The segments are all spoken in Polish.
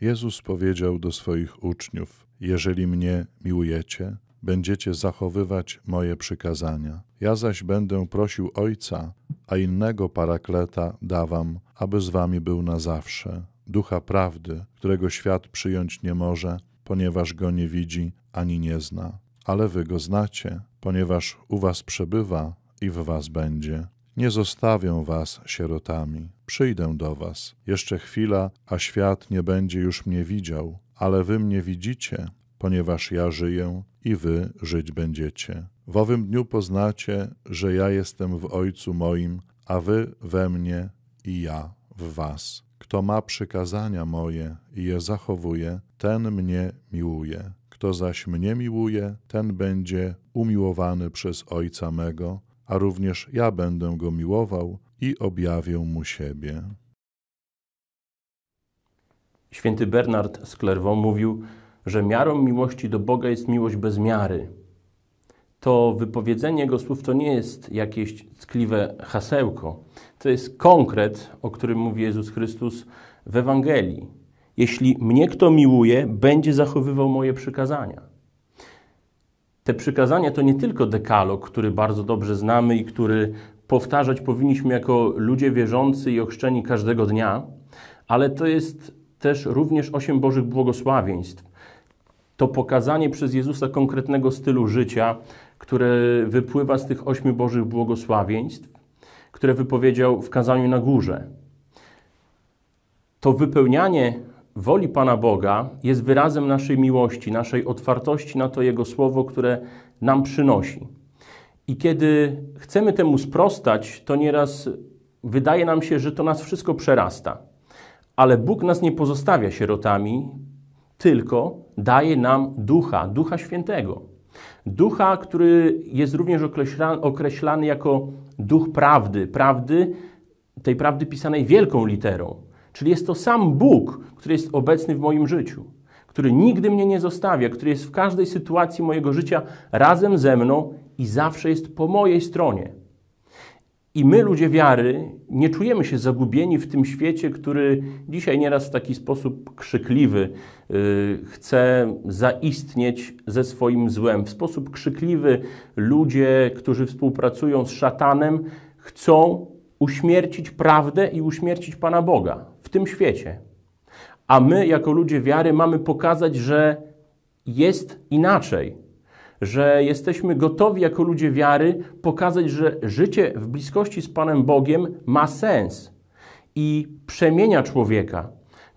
Jezus powiedział do swoich uczniów: Jeżeli mnie miłujecie, będziecie zachowywać moje przykazania. Ja zaś będę prosił Ojca, a innego parakleta dawam, aby z wami był na zawsze. Ducha prawdy, którego świat przyjąć nie może, ponieważ go nie widzi ani nie zna. Ale wy go znacie, ponieważ u was przebywa i w was będzie. Nie zostawię was sierotami, przyjdę do was. Jeszcze chwila, a świat nie będzie już mnie widział, ale wy mnie widzicie, ponieważ ja żyję i wy żyć będziecie. W owym dniu poznacie, że ja jestem w Ojcu moim, a wy we mnie i ja w was. Kto ma przykazania moje i je zachowuje, ten mnie miłuje. Kto zaś mnie miłuje, ten będzie umiłowany przez Ojca mego, a również ja będę go miłował i objawię mu siebie. Święty Bernard z Clairvaux mówił, że miarą miłości do Boga jest miłość bez miary. To wypowiedzenie jego słów to nie jest jakieś ckliwe hasełko. To jest konkret, o którym mówi Jezus Chrystus w Ewangelii. Jeśli mnie kto miłuje, będzie zachowywał moje przykazania. Te przykazania to nie tylko dekalog, który bardzo dobrze znamy i który powtarzać powinniśmy jako ludzie wierzący i ochrzczeni każdego dnia, ale to jest też również osiem Bożych błogosławieństw. To pokazanie przez Jezusa konkretnego stylu życia, które wypływa z tych ośmiu Bożych błogosławieństw, które wypowiedział w kazaniu na górze. To wypełnianie woli Pana Boga jest wyrazem naszej miłości, naszej otwartości na to Jego słowo, które nam przynosi. I kiedy chcemy temu sprostać, to nieraz wydaje nam się, że to nas wszystko przerasta. Ale Bóg nas nie pozostawia sierotami, tylko daje nam ducha, ducha świętego. Ducha, który jest również określany jako duch prawdy, prawdy, tej prawdy pisanej wielką literą. Czyli jest to sam Bóg, który jest obecny w moim życiu, który nigdy mnie nie zostawia, który jest w każdej sytuacji mojego życia razem ze mną i zawsze jest po mojej stronie. I my, ludzie wiary, nie czujemy się zagubieni w tym świecie, który dzisiaj nieraz w taki sposób krzykliwy yy, chce zaistnieć ze swoim złem. W sposób krzykliwy ludzie, którzy współpracują z szatanem, chcą uśmiercić prawdę i uśmiercić Pana Boga tym świecie. A my, jako ludzie wiary, mamy pokazać, że jest inaczej, że jesteśmy gotowi, jako ludzie wiary, pokazać, że życie w bliskości z Panem Bogiem ma sens i przemienia człowieka.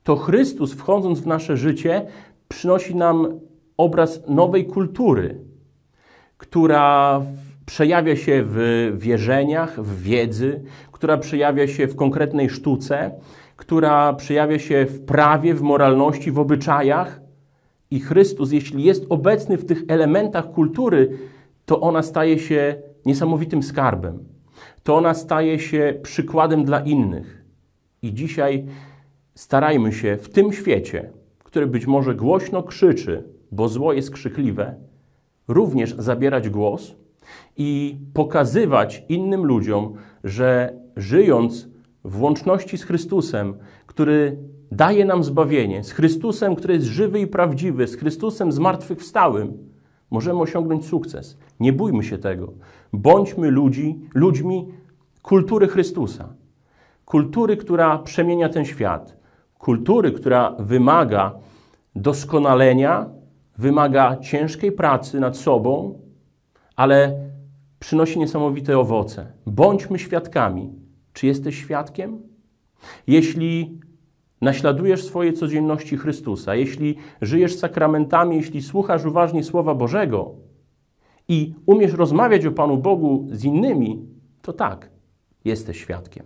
To Chrystus, wchodząc w nasze życie, przynosi nam obraz nowej kultury, która przejawia się w wierzeniach, w wiedzy, która przejawia się w konkretnej sztuce, która przejawia się w prawie, w moralności, w obyczajach. I Chrystus, jeśli jest obecny w tych elementach kultury, to ona staje się niesamowitym skarbem. To ona staje się przykładem dla innych. I dzisiaj starajmy się w tym świecie, który być może głośno krzyczy, bo zło jest krzykliwe, również zabierać głos i pokazywać innym ludziom, że żyjąc w łączności z Chrystusem, który daje nam zbawienie, z Chrystusem, który jest żywy i prawdziwy, z Chrystusem zmartwychwstałym, możemy osiągnąć sukces. Nie bójmy się tego. Bądźmy ludzi, ludźmi kultury Chrystusa. Kultury, która przemienia ten świat. Kultury, która wymaga doskonalenia, wymaga ciężkiej pracy nad sobą, ale przynosi niesamowite owoce. Bądźmy świadkami czy jesteś świadkiem? Jeśli naśladujesz swoje codzienności Chrystusa, jeśli żyjesz sakramentami, jeśli słuchasz uważnie Słowa Bożego i umiesz rozmawiać o Panu Bogu z innymi, to tak, jesteś świadkiem.